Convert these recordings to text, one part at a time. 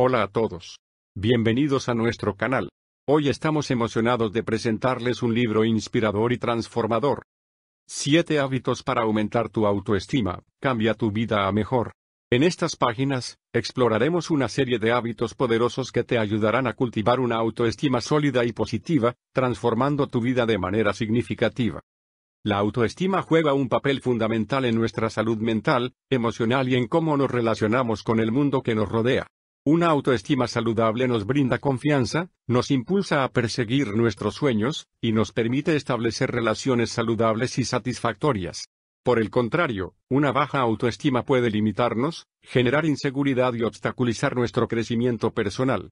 Hola a todos. Bienvenidos a nuestro canal. Hoy estamos emocionados de presentarles un libro inspirador y transformador. Siete hábitos para aumentar tu autoestima, cambia tu vida a mejor. En estas páginas, exploraremos una serie de hábitos poderosos que te ayudarán a cultivar una autoestima sólida y positiva, transformando tu vida de manera significativa. La autoestima juega un papel fundamental en nuestra salud mental, emocional y en cómo nos relacionamos con el mundo que nos rodea. Una autoestima saludable nos brinda confianza, nos impulsa a perseguir nuestros sueños, y nos permite establecer relaciones saludables y satisfactorias. Por el contrario, una baja autoestima puede limitarnos, generar inseguridad y obstaculizar nuestro crecimiento personal.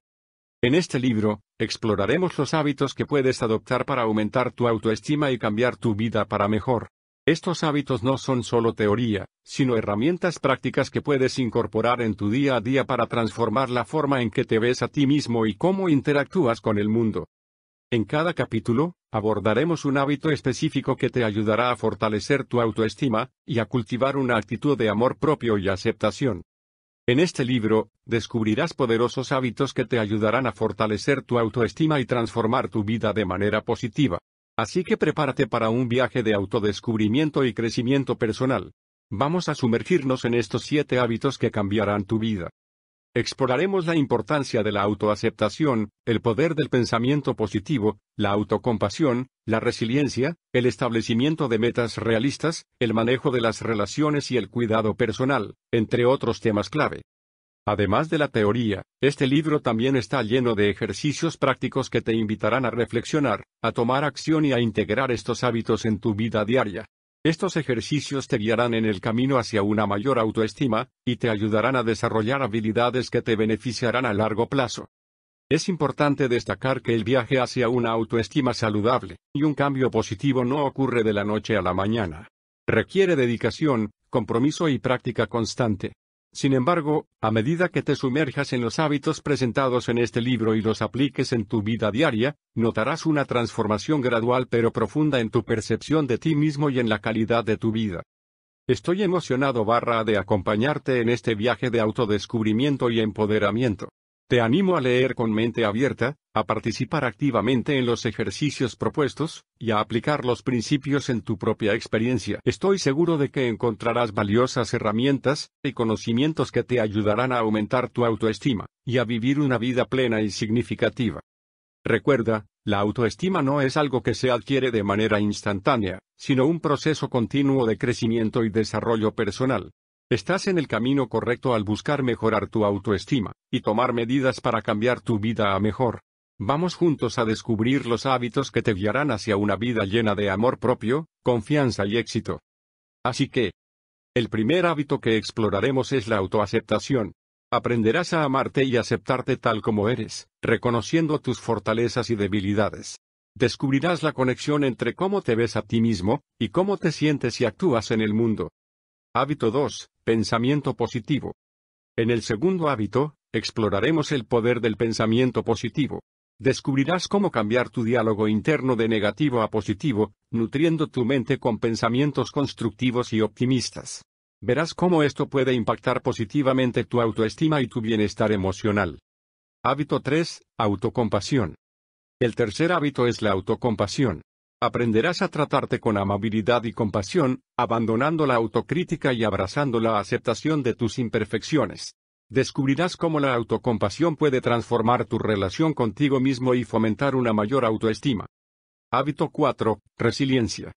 En este libro, exploraremos los hábitos que puedes adoptar para aumentar tu autoestima y cambiar tu vida para mejor. Estos hábitos no son solo teoría, sino herramientas prácticas que puedes incorporar en tu día a día para transformar la forma en que te ves a ti mismo y cómo interactúas con el mundo. En cada capítulo, abordaremos un hábito específico que te ayudará a fortalecer tu autoestima, y a cultivar una actitud de amor propio y aceptación. En este libro, descubrirás poderosos hábitos que te ayudarán a fortalecer tu autoestima y transformar tu vida de manera positiva. Así que prepárate para un viaje de autodescubrimiento y crecimiento personal. Vamos a sumergirnos en estos siete hábitos que cambiarán tu vida. Exploraremos la importancia de la autoaceptación, el poder del pensamiento positivo, la autocompasión, la resiliencia, el establecimiento de metas realistas, el manejo de las relaciones y el cuidado personal, entre otros temas clave. Además de la teoría, este libro también está lleno de ejercicios prácticos que te invitarán a reflexionar, a tomar acción y a integrar estos hábitos en tu vida diaria. Estos ejercicios te guiarán en el camino hacia una mayor autoestima, y te ayudarán a desarrollar habilidades que te beneficiarán a largo plazo. Es importante destacar que el viaje hacia una autoestima saludable, y un cambio positivo no ocurre de la noche a la mañana. Requiere dedicación, compromiso y práctica constante. Sin embargo, a medida que te sumerjas en los hábitos presentados en este libro y los apliques en tu vida diaria, notarás una transformación gradual pero profunda en tu percepción de ti mismo y en la calidad de tu vida. Estoy emocionado barra de acompañarte en este viaje de autodescubrimiento y empoderamiento. Te animo a leer con mente abierta, a participar activamente en los ejercicios propuestos, y a aplicar los principios en tu propia experiencia. Estoy seguro de que encontrarás valiosas herramientas y conocimientos que te ayudarán a aumentar tu autoestima, y a vivir una vida plena y significativa. Recuerda, la autoestima no es algo que se adquiere de manera instantánea, sino un proceso continuo de crecimiento y desarrollo personal. Estás en el camino correcto al buscar mejorar tu autoestima, y tomar medidas para cambiar tu vida a mejor. Vamos juntos a descubrir los hábitos que te guiarán hacia una vida llena de amor propio, confianza y éxito. Así que, el primer hábito que exploraremos es la autoaceptación. Aprenderás a amarte y aceptarte tal como eres, reconociendo tus fortalezas y debilidades. Descubrirás la conexión entre cómo te ves a ti mismo, y cómo te sientes y actúas en el mundo. Hábito 2. Pensamiento positivo. En el segundo hábito, exploraremos el poder del pensamiento positivo. Descubrirás cómo cambiar tu diálogo interno de negativo a positivo, nutriendo tu mente con pensamientos constructivos y optimistas. Verás cómo esto puede impactar positivamente tu autoestima y tu bienestar emocional. Hábito 3. Autocompasión. El tercer hábito es la autocompasión. Aprenderás a tratarte con amabilidad y compasión, abandonando la autocrítica y abrazando la aceptación de tus imperfecciones. Descubrirás cómo la autocompasión puede transformar tu relación contigo mismo y fomentar una mayor autoestima. Hábito 4. Resiliencia.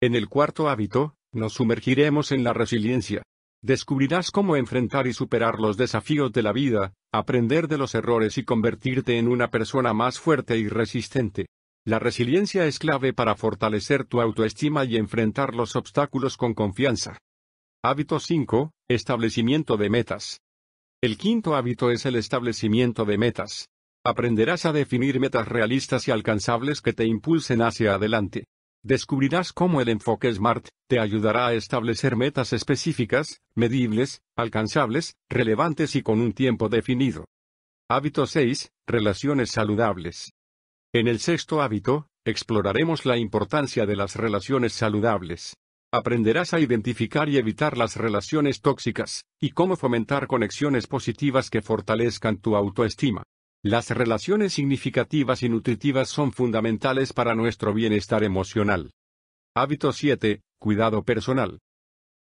En el cuarto hábito, nos sumergiremos en la resiliencia. Descubrirás cómo enfrentar y superar los desafíos de la vida, aprender de los errores y convertirte en una persona más fuerte y resistente. La resiliencia es clave para fortalecer tu autoestima y enfrentar los obstáculos con confianza. Hábito 5. Establecimiento de metas. El quinto hábito es el establecimiento de metas. Aprenderás a definir metas realistas y alcanzables que te impulsen hacia adelante. Descubrirás cómo el enfoque SMART te ayudará a establecer metas específicas, medibles, alcanzables, relevantes y con un tiempo definido. Hábito 6. Relaciones saludables. En el sexto hábito, exploraremos la importancia de las relaciones saludables. Aprenderás a identificar y evitar las relaciones tóxicas, y cómo fomentar conexiones positivas que fortalezcan tu autoestima. Las relaciones significativas y nutritivas son fundamentales para nuestro bienestar emocional. Hábito 7. Cuidado personal.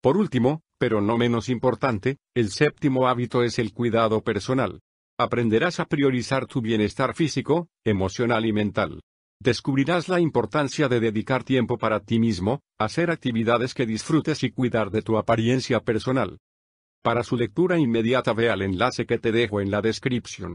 Por último, pero no menos importante, el séptimo hábito es el cuidado personal. Aprenderás a priorizar tu bienestar físico, emocional y mental. Descubrirás la importancia de dedicar tiempo para ti mismo, hacer actividades que disfrutes y cuidar de tu apariencia personal. Para su lectura inmediata ve al enlace que te dejo en la descripción.